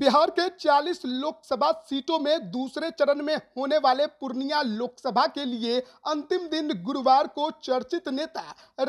बिहार के 40 लोकसभा सीटों में दूसरे चरण में होने वाले पूर्णिया लोकसभा के लिए अंतिम दिन गुरुवार को चर्चित नेता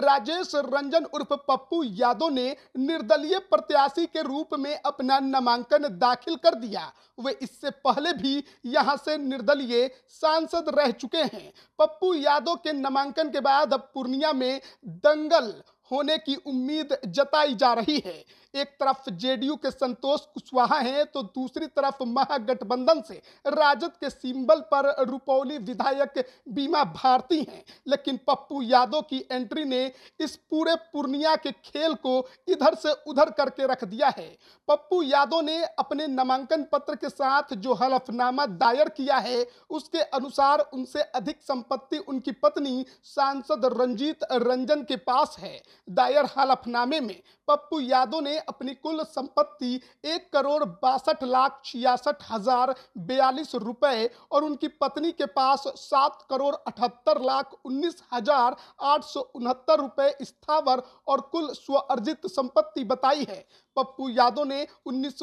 राजेश रंजन उर्फ पप्पू यादव ने निर्दलीय प्रत्याशी के रूप में अपना नामांकन दाखिल कर दिया वे इससे पहले भी यहां से निर्दलीय सांसद रह चुके हैं पप्पू यादव के नामांकन के बाद अब पूर्णिया में दंगल होने की उम्मीद जताई जा रही है एक तरफ जेडीयू के संतोष कुशवाहा हैं तो दूसरी तरफ महागठबंधन से राजद के सिंबल पर रुपौली विधायक बीमा भारती हैं लेकिन पप्पू यादव की एंट्री ने इस पूरे पूर्णिया के खेल को इधर से उधर करके रख दिया है पप्पू यादव ने अपने नामांकन पत्र के साथ जो हलफनामा दायर किया है उसके अनुसार उनसे अधिक संपत्ति उनकी पत्नी सांसद रंजीत रंजन के पास है दायर हलफनामे में पप्पू यादव ने अपनी कुल संपत्ति एक करोड़ बासठ लाख छियासठ हजार बयालीस रुपए और उनकी पत्नी के पास सात करोड़ अठहत्तर लाख उन्नीस हजार आठ सौ उनहत्तर रुपए स्थावर और कुल स्वअर्जित संपत्ति बताई है पप्पू यादव ने उन्नीस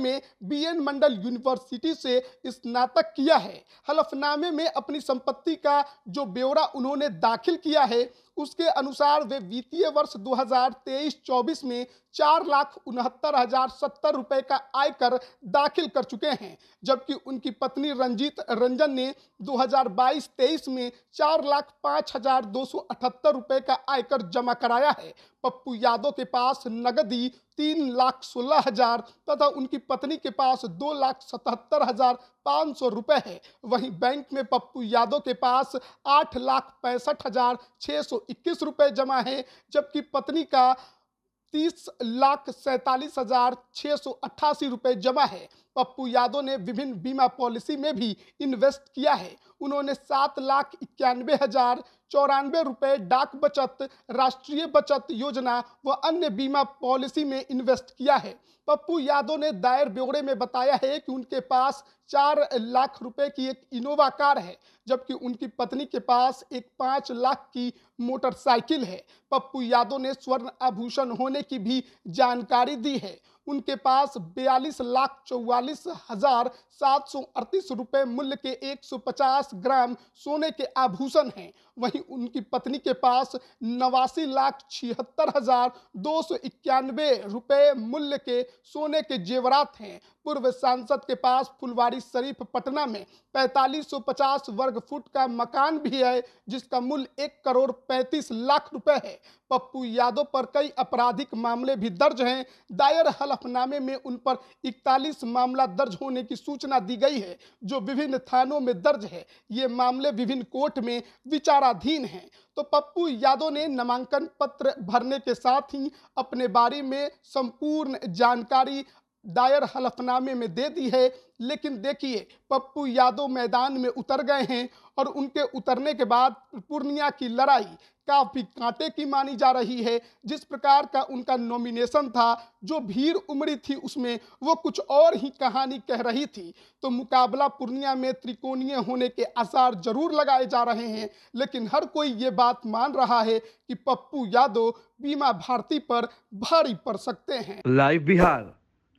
में बीएन मंडल यूनिवर्सिटी से स्नातक किया है हलफनामे में अपनी संपत्ति का जो ब्यौरा उन्होंने दाखिल किया है उसके अनुसार वे वित्तीय वर्ष 2023-24 में चार लाख उनहत्तर हजार सत्तर रुपये का आयकर दाखिल कर चुके हैं जबकि उनकी पत्नी रंजीत रंजन ने 2022-23 में चार लाख पाँच हजार दो सौ अठहत्तर रुपये का आयकर जमा कराया है पप्पू यादव के पास नगदी तीन लाख सोलह हजार तथा उनकी पत्नी के पास दो लाख सतहत्तर हजार पाँच सौ रुपये है वहीं बैंक में पप्पू यादव के पास आठ लाख पैंसठ हजार छः सौ इक्कीस रुपये जमा है जबकि पत्नी का तीस लाख सैंतालीस हजार छः सौ अट्ठासी रुपये जमा है पप्पू यादव ने विभिन्न बीमा पॉलिसी में भी इन्वेस्ट किया है उन्होंने सात लाख इक्यानवे हजार चौरानवे रुपए डाक बचत राष्ट्रीय बचत योजना व अन्य बीमा पॉलिसी में इन्वेस्ट किया है पप्पू यादव ने दायर ब्यौरे में बताया है कि उनके पास चार लाख रुपए की एक इनोवा कार है जबकि उनकी पत्नी के पास एक पाँच लाख की मोटरसाइकिल है पप्पू यादव ने स्वर्ण आभूषण होने की भी जानकारी दी है उनके पास बयालीस लाख चौवालीस हजार सात सौ अड़तीस रुपये मूल्य के 150 ग्राम सोने के आभूषण हैं वहीं उनकी पत्नी के पास नवासी लाख छिहत्तर हजार दो सौ इक्यानवे रुपये मूल्य के सोने के जेवरात हैं पूर्व सांसद के पास फुलवारी शरीफ पटना में 4550 वर्ग फुट का मकान भी है जिसका मूल्य एक करोड़ पैंतीस लाख रुपए है पप्पू यादव पर कई आपराधिक मामले भी दर्ज हैं दायर हल हलफनामे में उन पर इकतालीस मामला दर्ज होने की सूचना दी गई है जो विभिन्न थानों में दर्ज है ये मामले विभिन्न कोर्ट में विचाराधीन हैं तो पप्पू यादव ने नामांकन पत्र भरने के साथ ही अपने बारे में संपूर्ण जानकारी दायर हलफनामे में दे दी है लेकिन देखिए पप्पू यादव मैदान में उतर गए हैं और उनके उतरने के बाद पूर्णिया की लड़ाई काफ़ी कांटे की मानी जा रही है जिस प्रकार का उनका नॉमिनेशन था जो भीड़ उमड़ी थी उसमें वो कुछ और ही कहानी कह रही थी तो मुकाबला पूर्णिया में त्रिकोणीय होने के आसार जरूर लगाए जा रहे हैं लेकिन हर कोई ये बात मान रहा है कि पप्पू यादव बीमा भारती पर भारी पड़ सकते हैं लाइव बिहार